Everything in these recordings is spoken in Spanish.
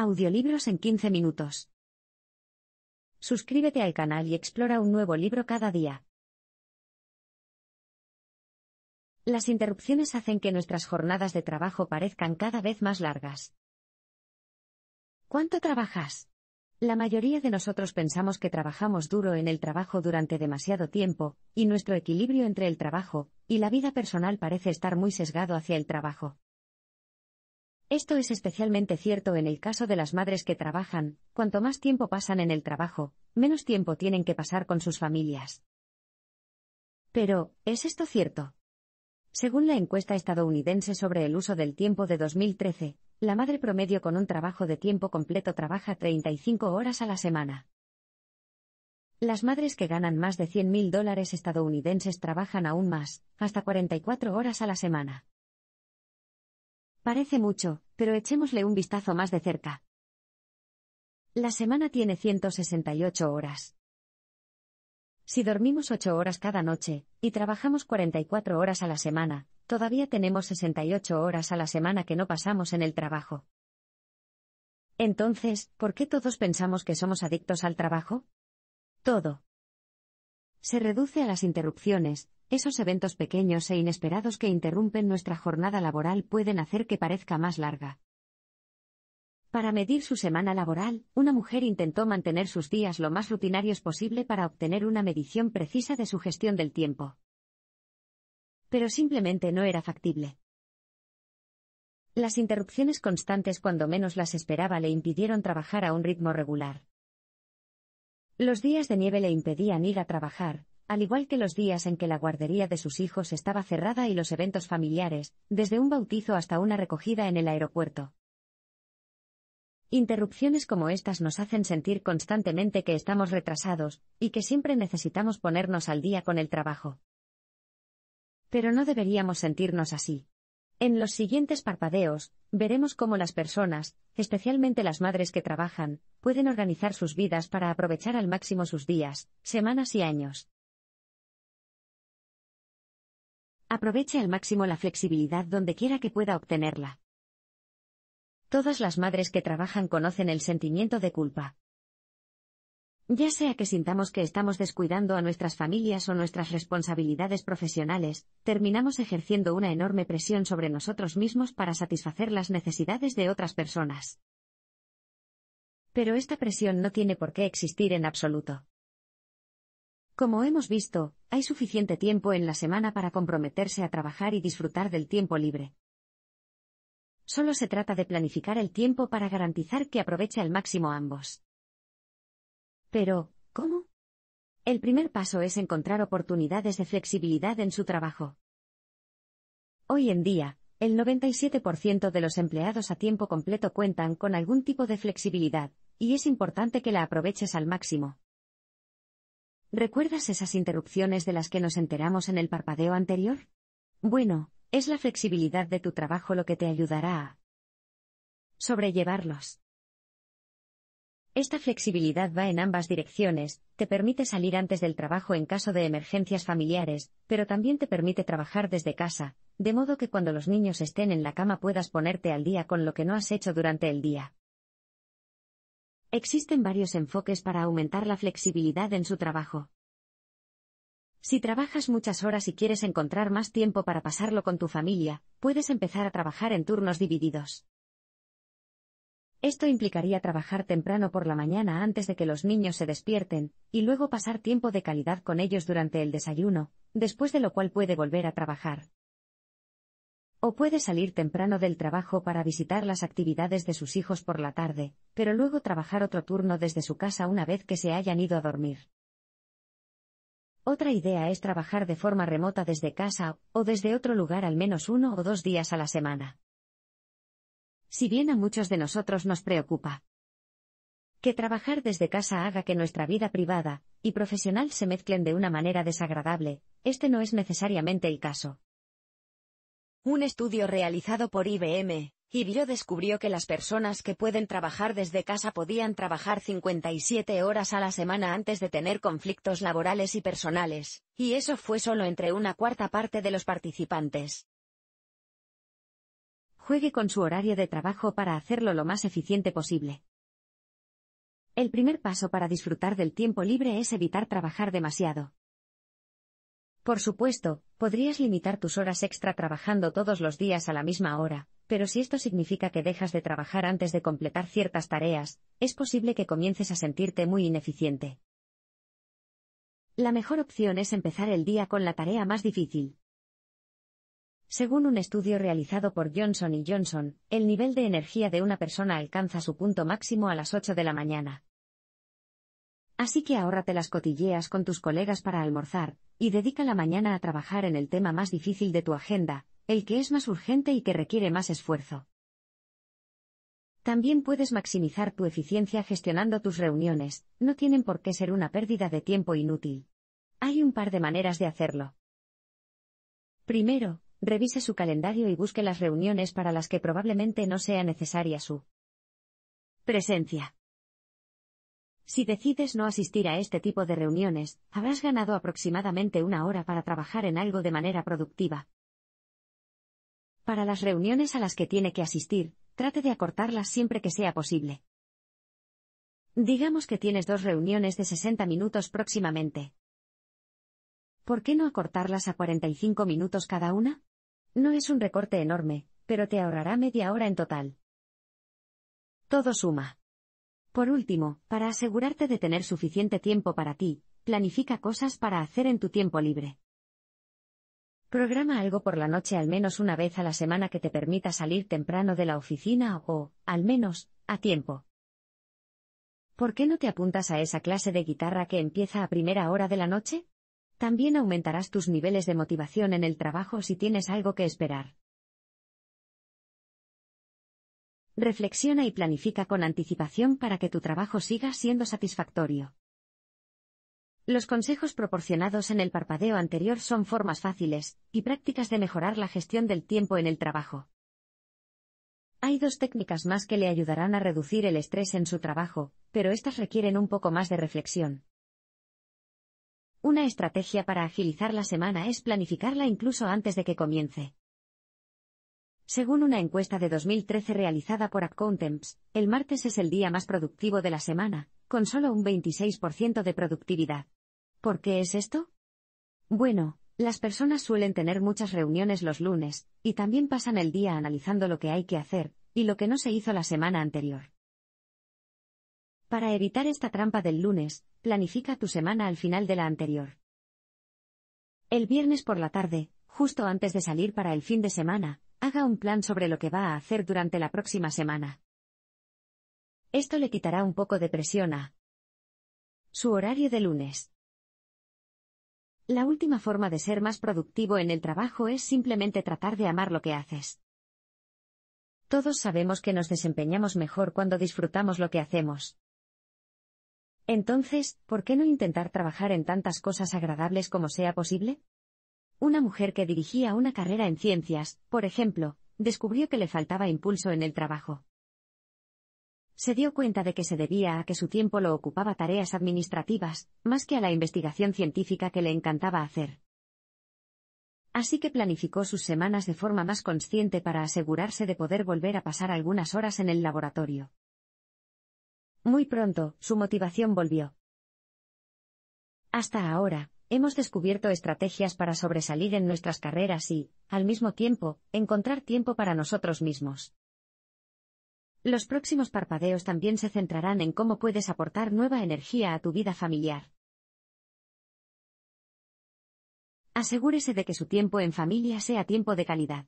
Audiolibros en 15 minutos. Suscríbete al canal y explora un nuevo libro cada día. Las interrupciones hacen que nuestras jornadas de trabajo parezcan cada vez más largas. ¿Cuánto trabajas? La mayoría de nosotros pensamos que trabajamos duro en el trabajo durante demasiado tiempo, y nuestro equilibrio entre el trabajo y la vida personal parece estar muy sesgado hacia el trabajo. Esto es especialmente cierto en el caso de las madres que trabajan, cuanto más tiempo pasan en el trabajo, menos tiempo tienen que pasar con sus familias. Pero, ¿es esto cierto? Según la encuesta estadounidense sobre el uso del tiempo de 2013, la madre promedio con un trabajo de tiempo completo trabaja 35 horas a la semana. Las madres que ganan más de 100.000 dólares estadounidenses trabajan aún más, hasta 44 horas a la semana. Parece mucho, pero echémosle un vistazo más de cerca. La semana tiene 168 horas. Si dormimos 8 horas cada noche, y trabajamos 44 horas a la semana, todavía tenemos 68 horas a la semana que no pasamos en el trabajo. Entonces, ¿por qué todos pensamos que somos adictos al trabajo? Todo. Se reduce a las interrupciones, esos eventos pequeños e inesperados que interrumpen nuestra jornada laboral pueden hacer que parezca más larga. Para medir su semana laboral, una mujer intentó mantener sus días lo más rutinarios posible para obtener una medición precisa de su gestión del tiempo. Pero simplemente no era factible. Las interrupciones constantes cuando menos las esperaba le impidieron trabajar a un ritmo regular. Los días de nieve le impedían ir a trabajar, al igual que los días en que la guardería de sus hijos estaba cerrada y los eventos familiares, desde un bautizo hasta una recogida en el aeropuerto. Interrupciones como estas nos hacen sentir constantemente que estamos retrasados, y que siempre necesitamos ponernos al día con el trabajo. Pero no deberíamos sentirnos así. En los siguientes parpadeos, veremos cómo las personas, especialmente las madres que trabajan, pueden organizar sus vidas para aprovechar al máximo sus días, semanas y años. Aproveche al máximo la flexibilidad donde quiera que pueda obtenerla. Todas las madres que trabajan conocen el sentimiento de culpa. Ya sea que sintamos que estamos descuidando a nuestras familias o nuestras responsabilidades profesionales, terminamos ejerciendo una enorme presión sobre nosotros mismos para satisfacer las necesidades de otras personas. Pero esta presión no tiene por qué existir en absoluto. Como hemos visto, hay suficiente tiempo en la semana para comprometerse a trabajar y disfrutar del tiempo libre. Solo se trata de planificar el tiempo para garantizar que aproveche al máximo ambos. Pero, ¿cómo? El primer paso es encontrar oportunidades de flexibilidad en su trabajo. Hoy en día, el 97% de los empleados a tiempo completo cuentan con algún tipo de flexibilidad, y es importante que la aproveches al máximo. ¿Recuerdas esas interrupciones de las que nos enteramos en el parpadeo anterior? Bueno, es la flexibilidad de tu trabajo lo que te ayudará a sobrellevarlos. Esta flexibilidad va en ambas direcciones, te permite salir antes del trabajo en caso de emergencias familiares, pero también te permite trabajar desde casa, de modo que cuando los niños estén en la cama puedas ponerte al día con lo que no has hecho durante el día. Existen varios enfoques para aumentar la flexibilidad en su trabajo. Si trabajas muchas horas y quieres encontrar más tiempo para pasarlo con tu familia, puedes empezar a trabajar en turnos divididos. Esto implicaría trabajar temprano por la mañana antes de que los niños se despierten, y luego pasar tiempo de calidad con ellos durante el desayuno, después de lo cual puede volver a trabajar. O puede salir temprano del trabajo para visitar las actividades de sus hijos por la tarde, pero luego trabajar otro turno desde su casa una vez que se hayan ido a dormir. Otra idea es trabajar de forma remota desde casa, o desde otro lugar al menos uno o dos días a la semana si bien a muchos de nosotros nos preocupa. Que trabajar desde casa haga que nuestra vida privada y profesional se mezclen de una manera desagradable, este no es necesariamente el caso. Un estudio realizado por IBM, Bio descubrió que las personas que pueden trabajar desde casa podían trabajar 57 horas a la semana antes de tener conflictos laborales y personales, y eso fue solo entre una cuarta parte de los participantes. Juegue con su horario de trabajo para hacerlo lo más eficiente posible. El primer paso para disfrutar del tiempo libre es evitar trabajar demasiado. Por supuesto, podrías limitar tus horas extra trabajando todos los días a la misma hora, pero si esto significa que dejas de trabajar antes de completar ciertas tareas, es posible que comiences a sentirte muy ineficiente. La mejor opción es empezar el día con la tarea más difícil. Según un estudio realizado por Johnson y Johnson, el nivel de energía de una persona alcanza su punto máximo a las 8 de la mañana. Así que ahórrate las cotilleas con tus colegas para almorzar, y dedica la mañana a trabajar en el tema más difícil de tu agenda, el que es más urgente y que requiere más esfuerzo. También puedes maximizar tu eficiencia gestionando tus reuniones, no tienen por qué ser una pérdida de tiempo inútil. Hay un par de maneras de hacerlo. Primero, revise su calendario y busque las reuniones para las que probablemente no sea necesaria su presencia. Si decides no asistir a este tipo de reuniones, habrás ganado aproximadamente una hora para trabajar en algo de manera productiva. Para las reuniones a las que tiene que asistir, trate de acortarlas siempre que sea posible. Digamos que tienes dos reuniones de 60 minutos próximamente. ¿Por qué no acortarlas a 45 minutos cada una? No es un recorte enorme, pero te ahorrará media hora en total. Todo suma. Por último, para asegurarte de tener suficiente tiempo para ti, planifica cosas para hacer en tu tiempo libre. Programa algo por la noche al menos una vez a la semana que te permita salir temprano de la oficina o, al menos, a tiempo. ¿Por qué no te apuntas a esa clase de guitarra que empieza a primera hora de la noche? También aumentarás tus niveles de motivación en el trabajo si tienes algo que esperar. Reflexiona y planifica con anticipación para que tu trabajo siga siendo satisfactorio. Los consejos proporcionados en el parpadeo anterior son formas fáciles y prácticas de mejorar la gestión del tiempo en el trabajo. Hay dos técnicas más que le ayudarán a reducir el estrés en su trabajo, pero estas requieren un poco más de reflexión. Una estrategia para agilizar la semana es planificarla incluso antes de que comience. Según una encuesta de 2013 realizada por Accountemps, el martes es el día más productivo de la semana, con solo un 26% de productividad. ¿Por qué es esto? Bueno, las personas suelen tener muchas reuniones los lunes, y también pasan el día analizando lo que hay que hacer, y lo que no se hizo la semana anterior. Para evitar esta trampa del lunes, planifica tu semana al final de la anterior. El viernes por la tarde, justo antes de salir para el fin de semana, haga un plan sobre lo que va a hacer durante la próxima semana. Esto le quitará un poco de presión a su horario de lunes. La última forma de ser más productivo en el trabajo es simplemente tratar de amar lo que haces. Todos sabemos que nos desempeñamos mejor cuando disfrutamos lo que hacemos. Entonces, ¿por qué no intentar trabajar en tantas cosas agradables como sea posible? Una mujer que dirigía una carrera en ciencias, por ejemplo, descubrió que le faltaba impulso en el trabajo. Se dio cuenta de que se debía a que su tiempo lo ocupaba tareas administrativas, más que a la investigación científica que le encantaba hacer. Así que planificó sus semanas de forma más consciente para asegurarse de poder volver a pasar algunas horas en el laboratorio. Muy pronto, su motivación volvió. Hasta ahora, hemos descubierto estrategias para sobresalir en nuestras carreras y, al mismo tiempo, encontrar tiempo para nosotros mismos. Los próximos parpadeos también se centrarán en cómo puedes aportar nueva energía a tu vida familiar. Asegúrese de que su tiempo en familia sea tiempo de calidad.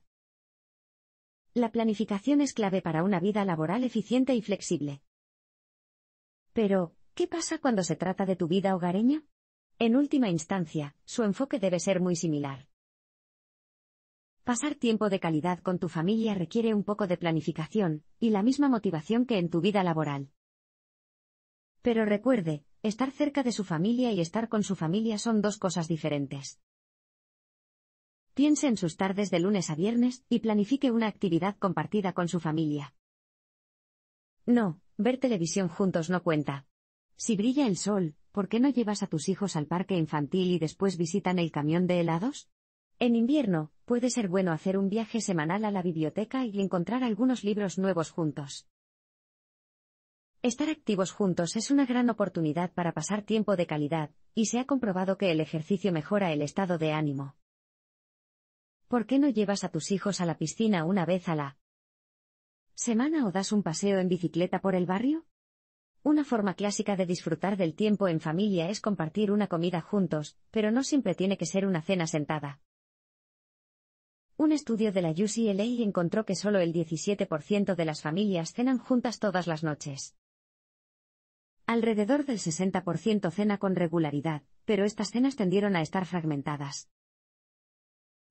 La planificación es clave para una vida laboral eficiente y flexible. Pero, ¿qué pasa cuando se trata de tu vida hogareña? En última instancia, su enfoque debe ser muy similar. Pasar tiempo de calidad con tu familia requiere un poco de planificación, y la misma motivación que en tu vida laboral. Pero recuerde, estar cerca de su familia y estar con su familia son dos cosas diferentes. Piense en sus tardes de lunes a viernes y planifique una actividad compartida con su familia. No, Ver televisión juntos no cuenta. Si brilla el sol, ¿por qué no llevas a tus hijos al parque infantil y después visitan el camión de helados? En invierno, puede ser bueno hacer un viaje semanal a la biblioteca y encontrar algunos libros nuevos juntos. Estar activos juntos es una gran oportunidad para pasar tiempo de calidad, y se ha comprobado que el ejercicio mejora el estado de ánimo. ¿Por qué no llevas a tus hijos a la piscina una vez a la semana o das un paseo en bicicleta por el barrio? Una forma clásica de disfrutar del tiempo en familia es compartir una comida juntos, pero no siempre tiene que ser una cena sentada. Un estudio de la UCLA encontró que solo el 17% de las familias cenan juntas todas las noches. Alrededor del 60% cena con regularidad, pero estas cenas tendieron a estar fragmentadas.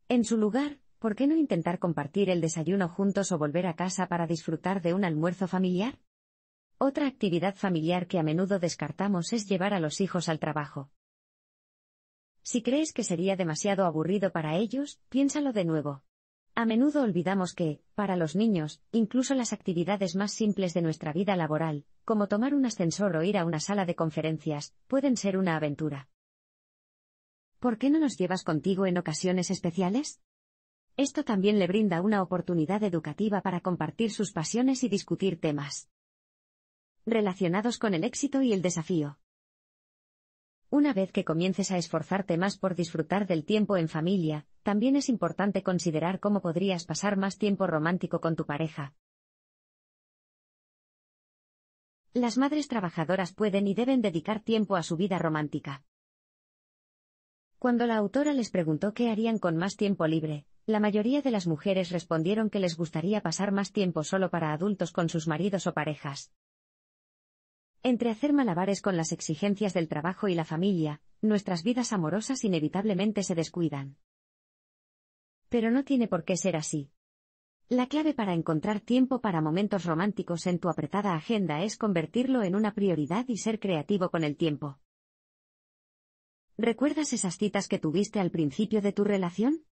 En su lugar, ¿por qué no intentar compartir el desayuno juntos o volver a casa para disfrutar de un almuerzo familiar? Otra actividad familiar que a menudo descartamos es llevar a los hijos al trabajo. Si crees que sería demasiado aburrido para ellos, piénsalo de nuevo. A menudo olvidamos que, para los niños, incluso las actividades más simples de nuestra vida laboral, como tomar un ascensor o ir a una sala de conferencias, pueden ser una aventura. ¿Por qué no nos llevas contigo en ocasiones especiales? Esto también le brinda una oportunidad educativa para compartir sus pasiones y discutir temas relacionados con el éxito y el desafío. Una vez que comiences a esforzarte más por disfrutar del tiempo en familia, también es importante considerar cómo podrías pasar más tiempo romántico con tu pareja. Las madres trabajadoras pueden y deben dedicar tiempo a su vida romántica. Cuando la autora les preguntó qué harían con más tiempo libre, la mayoría de las mujeres respondieron que les gustaría pasar más tiempo solo para adultos con sus maridos o parejas. Entre hacer malabares con las exigencias del trabajo y la familia, nuestras vidas amorosas inevitablemente se descuidan. Pero no tiene por qué ser así. La clave para encontrar tiempo para momentos románticos en tu apretada agenda es convertirlo en una prioridad y ser creativo con el tiempo. ¿Recuerdas esas citas que tuviste al principio de tu relación?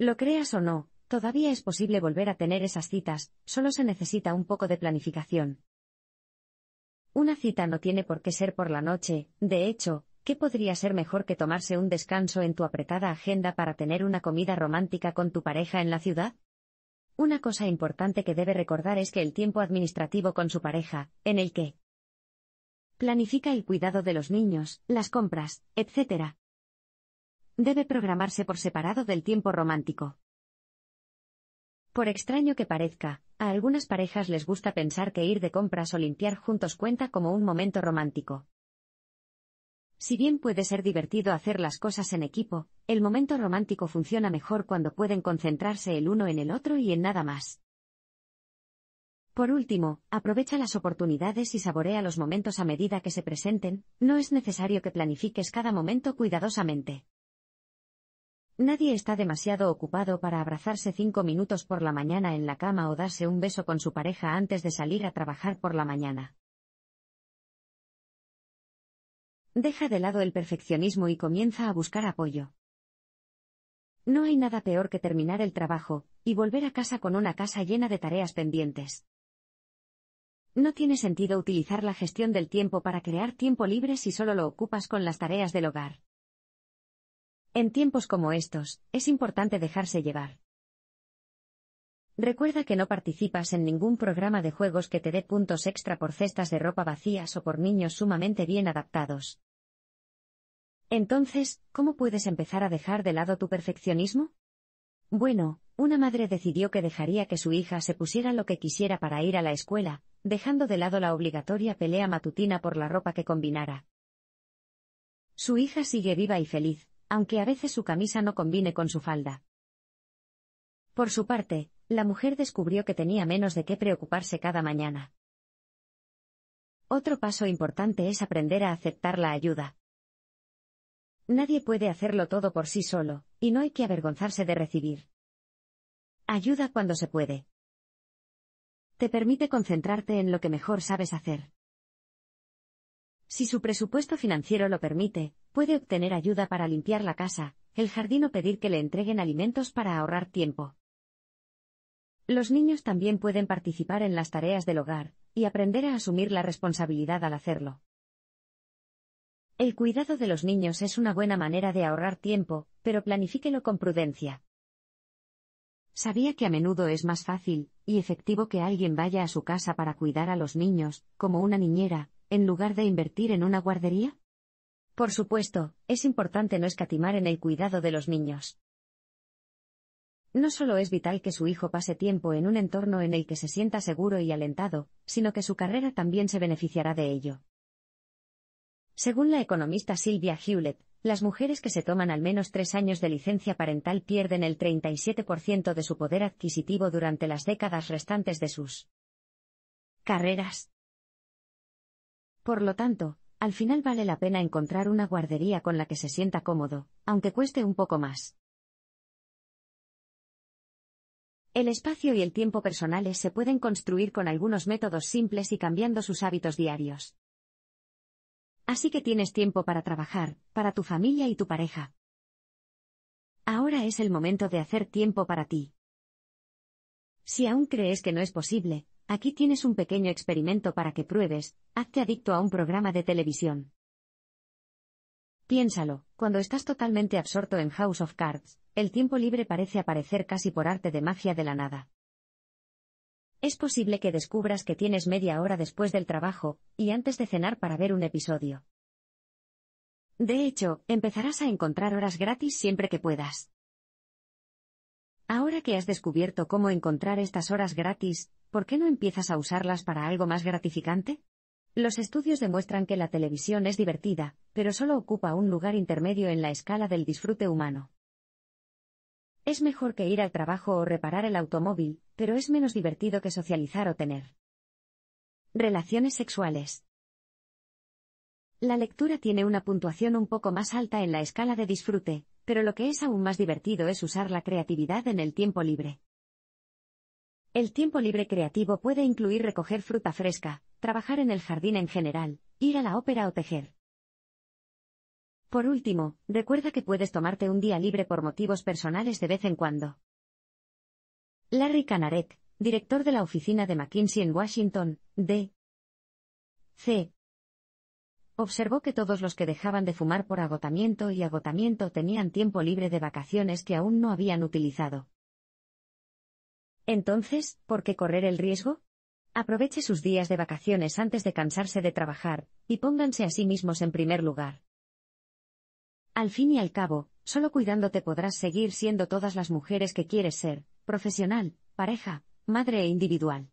Lo creas o no, todavía es posible volver a tener esas citas, solo se necesita un poco de planificación. Una cita no tiene por qué ser por la noche, de hecho, ¿qué podría ser mejor que tomarse un descanso en tu apretada agenda para tener una comida romántica con tu pareja en la ciudad? Una cosa importante que debe recordar es que el tiempo administrativo con su pareja, en el que planifica el cuidado de los niños, las compras, etc., debe programarse por separado del tiempo romántico. Por extraño que parezca, a algunas parejas les gusta pensar que ir de compras o limpiar juntos cuenta como un momento romántico. Si bien puede ser divertido hacer las cosas en equipo, el momento romántico funciona mejor cuando pueden concentrarse el uno en el otro y en nada más. Por último, aprovecha las oportunidades y saborea los momentos a medida que se presenten, no es necesario que planifiques cada momento cuidadosamente. Nadie está demasiado ocupado para abrazarse cinco minutos por la mañana en la cama o darse un beso con su pareja antes de salir a trabajar por la mañana. Deja de lado el perfeccionismo y comienza a buscar apoyo. No hay nada peor que terminar el trabajo, y volver a casa con una casa llena de tareas pendientes. No tiene sentido utilizar la gestión del tiempo para crear tiempo libre si solo lo ocupas con las tareas del hogar. En tiempos como estos, es importante dejarse llevar. Recuerda que no participas en ningún programa de juegos que te dé puntos extra por cestas de ropa vacías o por niños sumamente bien adaptados. Entonces, ¿cómo puedes empezar a dejar de lado tu perfeccionismo? Bueno, una madre decidió que dejaría que su hija se pusiera lo que quisiera para ir a la escuela, dejando de lado la obligatoria pelea matutina por la ropa que combinara. Su hija sigue viva y feliz, aunque a veces su camisa no combine con su falda. Por su parte, la mujer descubrió que tenía menos de qué preocuparse cada mañana. Otro paso importante es aprender a aceptar la ayuda. Nadie puede hacerlo todo por sí solo, y no hay que avergonzarse de recibir. Ayuda cuando se puede. Te permite concentrarte en lo que mejor sabes hacer. Si su presupuesto financiero lo permite, puede obtener ayuda para limpiar la casa, el jardín o pedir que le entreguen alimentos para ahorrar tiempo. Los niños también pueden participar en las tareas del hogar, y aprender a asumir la responsabilidad al hacerlo. El cuidado de los niños es una buena manera de ahorrar tiempo, pero planifíquelo con prudencia. Sabía que a menudo es más fácil y efectivo que alguien vaya a su casa para cuidar a los niños, como una niñera, en lugar de invertir en una guardería? Por supuesto, es importante no escatimar en el cuidado de los niños. No solo es vital que su hijo pase tiempo en un entorno en el que se sienta seguro y alentado, sino que su carrera también se beneficiará de ello. Según la economista Sylvia Hewlett, las mujeres que se toman al menos tres años de licencia parental pierden el 37% de su poder adquisitivo durante las décadas restantes de sus carreras. Por lo tanto, al final vale la pena encontrar una guardería con la que se sienta cómodo, aunque cueste un poco más. El espacio y el tiempo personales se pueden construir con algunos métodos simples y cambiando sus hábitos diarios. Así que tienes tiempo para trabajar, para tu familia y tu pareja. Ahora es el momento de hacer tiempo para ti. Si aún crees que no es posible, Aquí tienes un pequeño experimento para que pruebes, hazte adicto a un programa de televisión. Piénsalo, cuando estás totalmente absorto en House of Cards, el tiempo libre parece aparecer casi por arte de magia de la nada. Es posible que descubras que tienes media hora después del trabajo, y antes de cenar para ver un episodio. De hecho, empezarás a encontrar horas gratis siempre que puedas. Ahora que has descubierto cómo encontrar estas horas gratis, ¿por qué no empiezas a usarlas para algo más gratificante? Los estudios demuestran que la televisión es divertida, pero solo ocupa un lugar intermedio en la escala del disfrute humano. Es mejor que ir al trabajo o reparar el automóvil, pero es menos divertido que socializar o tener. Relaciones sexuales. La lectura tiene una puntuación un poco más alta en la escala de disfrute, pero lo que es aún más divertido es usar la creatividad en el tiempo libre. El tiempo libre creativo puede incluir recoger fruta fresca, trabajar en el jardín en general, ir a la ópera o tejer. Por último, recuerda que puedes tomarte un día libre por motivos personales de vez en cuando. Larry Canarek, director de la oficina de McKinsey en Washington, D.C., Observó que todos los que dejaban de fumar por agotamiento y agotamiento tenían tiempo libre de vacaciones que aún no habían utilizado. Entonces, ¿por qué correr el riesgo? Aproveche sus días de vacaciones antes de cansarse de trabajar, y pónganse a sí mismos en primer lugar. Al fin y al cabo, solo cuidándote podrás seguir siendo todas las mujeres que quieres ser, profesional, pareja, madre e individual.